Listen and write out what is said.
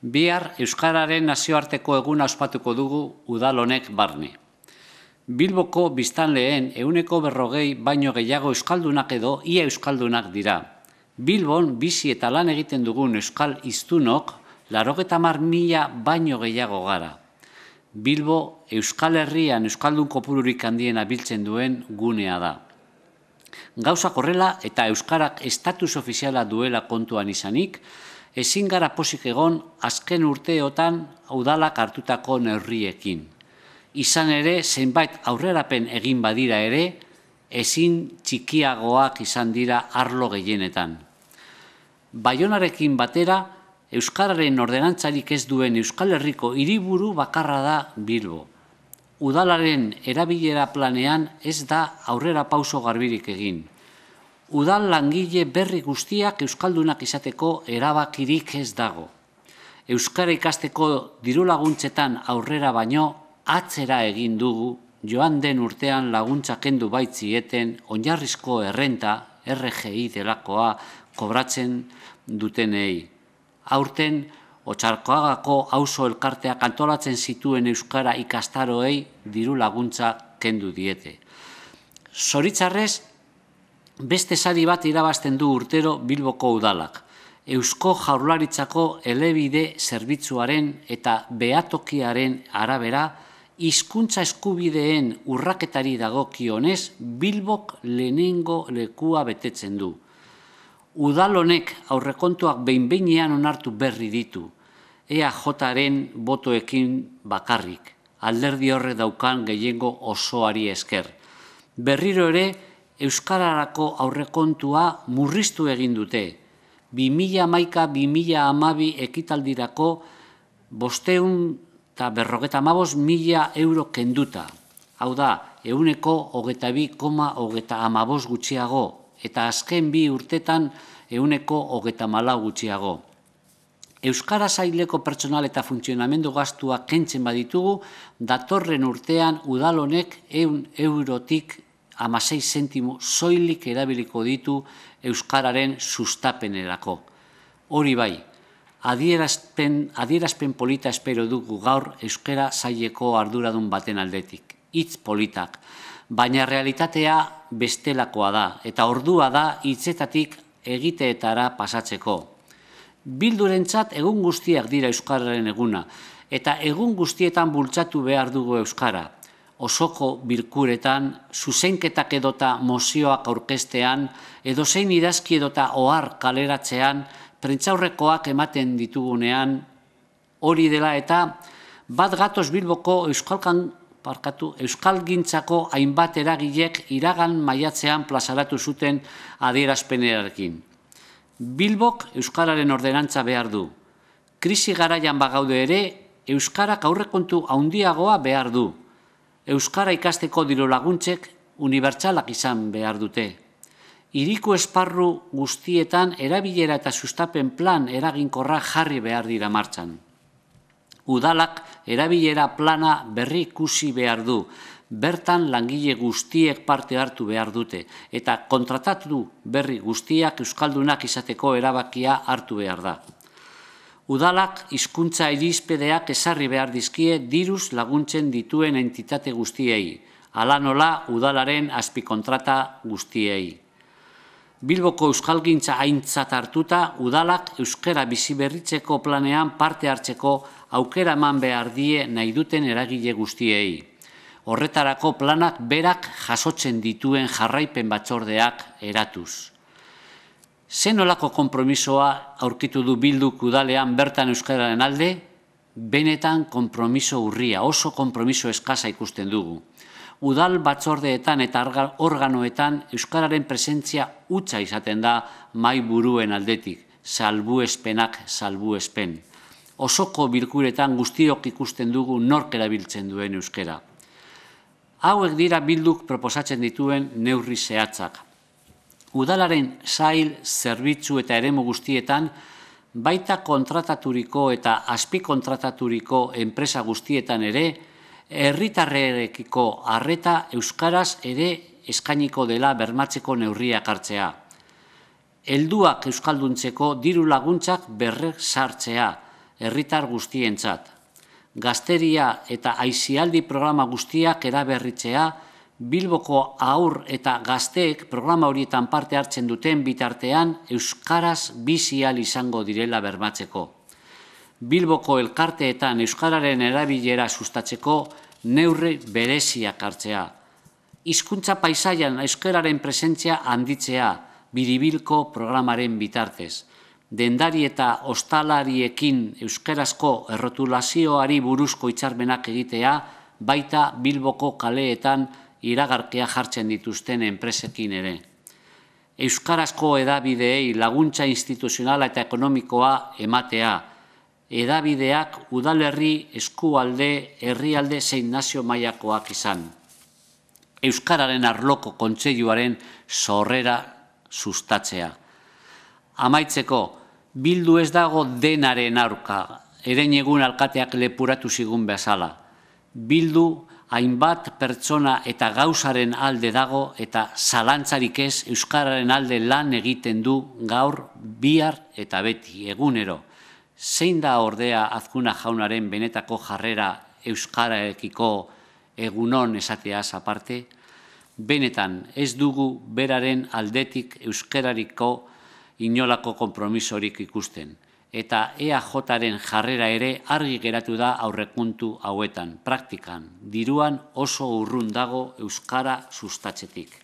Bihar Euskararen nazioarteko egun ospatuko dugu udal honek barne. Bilboko biztanleen ehuneko berrogei baino gehiago euskaldunak edo ia euskaldunak dira. Bilbon bizi eta lan egiten dugun euskal iztunok larogeta mar mila baino gehiago gara. Bilbo Euskal Herrian euskaldun kopururik handien abiltzen duen gunea da. Gauza korrela eta euskarak estatus ofiziala duela kontuan izanik, ezin gara pozik egon azken urteotan udalak hartutako neurriekin. Izan ere, zenbait aurrerapen egin badira ere, ezin txikiagoak izan dira arlo gehienetan. Baionarekin batera, Euskararen ordenantzarik ez duen Euskal Herriko hiriburu bakarra da Bilbo. Udalaren erabilera planean ez da aurrera pauso garbirik egin udal langile berri guztiak euskaldunak izateko erabakirik ez dago. Euskara ikasteko diru laguntzetan aurrera baino atzera egin dugu joan den urtean laguntza kendu baitzieten oinarrizko errenta RGI delakoa kobratzen dutenei. Aurten Otsarkoagako auzo elkartea kantolatzen zituen euskara ikastaroei diru laguntza kendu diete. Soritzarrez Beste sari bat irabazten du urtero Bilboko udalak. Eusko jaurlaritzako elebide zerbitzuaren eta beatokiaren arabera, hizkuntza eskubideen urraketari dago kionez Bilbok lehenengo lekua betetzen du. Udal honek aurrekontuak behinbeinean onartu berri ditu. Ea jotaren botoekin bakarrik. Alderdi horre daukan gehiengo osoari esker. Berriro ere, Euskararako aurrekontua murriztu egin dute. 2000 amabi ekitaldirako bosteun eta berrogeta mabos mila euro kenduta. Hau da, euneko hogeta bi koma hogeta amabos gutxiago, eta azken bi urtetan euneko hogeta mala gutxiago. Euskara zaileko pertsonal eta funtzionamendu gastua kentzen baditugu, datorren urtean udalonek eun eurotik amasei sentimo soilik erabiliko ditu Euskararen sustapenerako. Hori bai, adierazpen, polita espero dugu gaur Euskara saieko arduradun baten aldetik. hitz politak, baina realitatea bestelakoa da, eta ordua da hitzetatik egiteetara pasatzeko. Bildurentzat egun guztiak dira Euskararen eguna, eta egun guztietan bultzatu behar dugu Euskara, osoko birkuretan, zuzenketak edota mozioak aurkestean, edo zein idazki edota ohar kaleratzean, prentzaurrekoak ematen ditugunean, hori dela eta bat gatoz Bilboko Euskalkan parkatu, Euskal Gintzako hainbat eragilek iragan maiatzean plazaratu zuten adierazpenerarekin. Bilbok Euskararen ordenantza behar du. Krisi garaian bagaude ere, Euskarak aurrekontu handiagoa behar du. Euskara ikasteko dilo laguntzek unibertsalak izan behar dute. Iriko esparru guztietan erabilera eta sustapen plan eraginkorra jarri behar dira martxan. Udalak erabilera plana berri ikusi behar du, bertan langile guztiek parte hartu behar dute, eta kontratatu berri guztiak Euskaldunak izateko erabakia hartu behar da udalak hizkuntza irizpedeak esarri behar dizkie diruz laguntzen dituen entitate guztiei, ala nola udalaren azpikontrata guztiei. Bilboko euskalgintza haintzat hartuta, udalak Euskara bizi berritzeko planean parte hartzeko aukera eman behar die nahi duten eragile guztiei. Horretarako planak berak jasotzen dituen jarraipen batzordeak eratuz zen olako kompromisoa aurkitu du bildu kudalean bertan euskararen alde, benetan kompromiso urria, oso kompromiso eskaza ikusten dugu. Udal batzordeetan eta organoetan euskararen presentzia utza izaten da mai buruen aldetik, salbu espenak salbu espen. Osoko bilkuretan guztiok ikusten dugu nork erabiltzen duen euskara. Hauek dira bilduk proposatzen dituen neurri zehatzak udalaren zail, zerbitzu eta ere guztietan, baita kontrataturiko eta aspi kontrataturiko enpresa guztietan ere, erritarrerekiko harreta euskaraz ere eskainiko dela bermatzeko neurriak hartzea. Elduak euskalduntzeko diru laguntzak berre sartzea, erritar guztientzat. Gazteria eta aizialdi programa guztiak eraberritzea, Bilboko aur eta gazteek programa horietan parte hartzen duten bitartean Euskaraz bizial izango direla bermatzeko. Bilboko elkarteetan Euskararen erabilera sustatzeko neurri bereziak hartzea. Hizkuntza paisaian Euskararen presentzia handitzea biribilko programaren bitartez. Dendari eta ostalariekin Euskarazko errotulazioari buruzko itxarmenak egitea baita Bilboko kaleetan iragarkia jartzen dituzten enpresekin ere. Euskarazko edabideei laguntza instituzionala eta ekonomikoa ematea, edabideak udalerri eskualde herrialde zein nazio mailakoak izan. Euskararen arloko kontseiluaren sorrera sustatzea. Amaitzeko, bildu ez dago denaren aurka, eren egun alkateak lepuratu zigun bezala. Bildu, hainbat pertsona eta gauzaren alde dago eta zalantzarik ez Euskararen alde lan egiten du gaur bihar eta beti egunero. Zein da ordea azkuna jaunaren benetako jarrera Euskaraekiko egunon esateaz aparte? Benetan ez dugu beraren aldetik Euskarariko inolako kompromisorik ikusten eta EAJaren jarrera ere argi geratu da aurrekuntu hauetan, praktikan, diruan oso urrun dago Euskara sustatzetik.